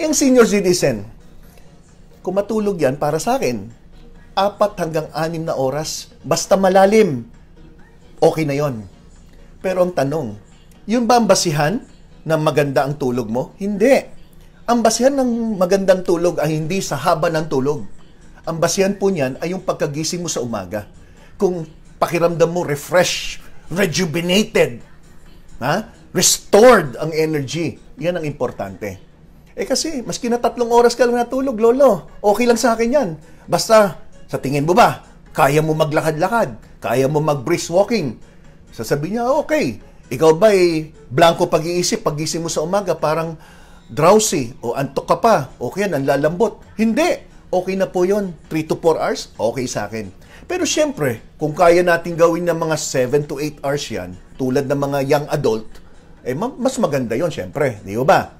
Yung senior citizen, kung matulog yan para sa akin, apat hanggang anim na oras, basta malalim, okay na yon. Pero ang tanong, yun ba ang basihan na maganda ang tulog mo? Hindi. Ang basihan ng magandang tulog ay hindi sa haba ng tulog. Ang basihan po niyan ay yung pagkagising mo sa umaga. Kung pakiramdam mo refresh, rejuvenated, ha? restored ang energy, yan ang importante. Eh kasi, maski na tatlong oras ka lang natulog, lolo, okay lang sa akin yan. Basta, sa tingin mo ba, kaya mo maglakad-lakad? Kaya mo mag-brisk walking? Sasabi niya, ah, okay. Ikaw ba ay eh, blanco pag-iisip, pagising mo sa umaga, parang drowsy, o antok ka pa, o kaya lalambot. Hindi! Okay na po yon 3 to 4 hours, okay sa akin. Pero siyempre, kung kaya natin gawin ng mga 7 to 8 hours yan, tulad ng mga young adult, eh mas maganda yon siyempre, di ba?